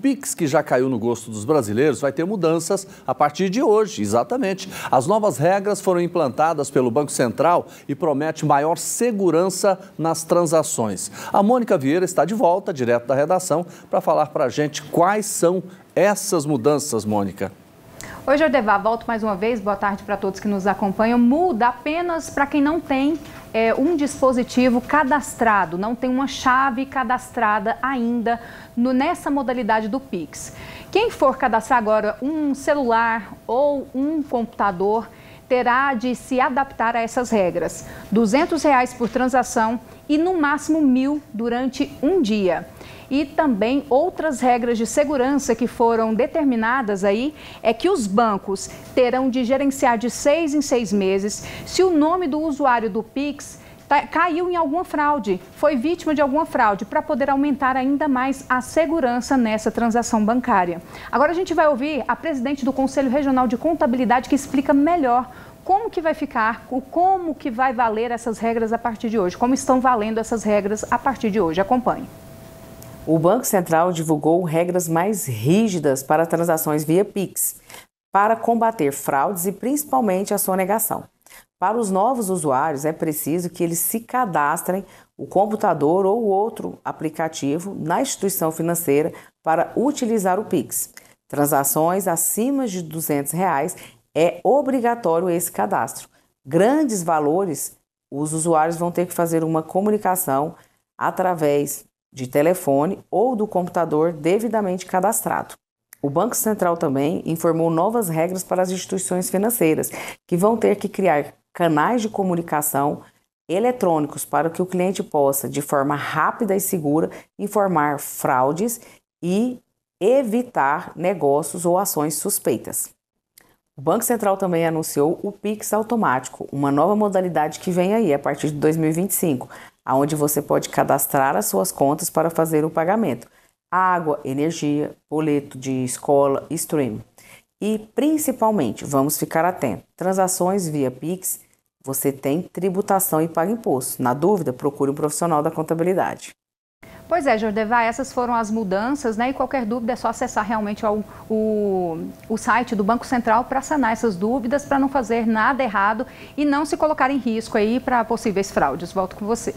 Pix, que já caiu no gosto dos brasileiros, vai ter mudanças a partir de hoje, exatamente. As novas regras foram implantadas pelo Banco Central e promete maior segurança nas transações. A Mônica Vieira está de volta, direto da redação, para falar para a gente quais são essas mudanças, Mônica. Hoje, Odevar, volto mais uma vez. Boa tarde para todos que nos acompanham. Muda apenas para quem não tem é, um dispositivo cadastrado, não tem uma chave cadastrada ainda no, nessa modalidade do Pix. Quem for cadastrar agora um celular ou um computador terá de se adaptar a essas regras. R$ reais por transação e no máximo mil durante um dia e também outras regras de segurança que foram determinadas aí é que os bancos terão de gerenciar de seis em seis meses se o nome do usuário do Pix tá, caiu em alguma fraude, foi vítima de alguma fraude, para poder aumentar ainda mais a segurança nessa transação bancária. Agora a gente vai ouvir a presidente do Conselho Regional de Contabilidade que explica melhor como que vai ficar, como que vai valer essas regras a partir de hoje, como estão valendo essas regras a partir de hoje. Acompanhe o Banco Central divulgou regras mais rígidas para transações via Pix, para combater fraudes e principalmente a sonegação. Para os novos usuários, é preciso que eles se cadastrem o computador ou outro aplicativo na instituição financeira para utilizar o Pix. Transações acima de R$ 200 reais é obrigatório esse cadastro. Grandes valores, os usuários vão ter que fazer uma comunicação através de telefone ou do computador devidamente cadastrado. O Banco Central também informou novas regras para as instituições financeiras, que vão ter que criar canais de comunicação eletrônicos para que o cliente possa, de forma rápida e segura, informar fraudes e evitar negócios ou ações suspeitas. O Banco Central também anunciou o Pix automático, uma nova modalidade que vem aí a partir de 2025 onde você pode cadastrar as suas contas para fazer o pagamento. Água, energia, boleto de escola, stream. E principalmente, vamos ficar atento. Transações via Pix, você tem tributação e paga imposto. Na dúvida, procure um profissional da contabilidade. Pois é, Jordevá, essas foram as mudanças, né? E qualquer dúvida é só acessar realmente o, o site do Banco Central para sanar essas dúvidas, para não fazer nada errado e não se colocar em risco aí para possíveis fraudes. Volto com você.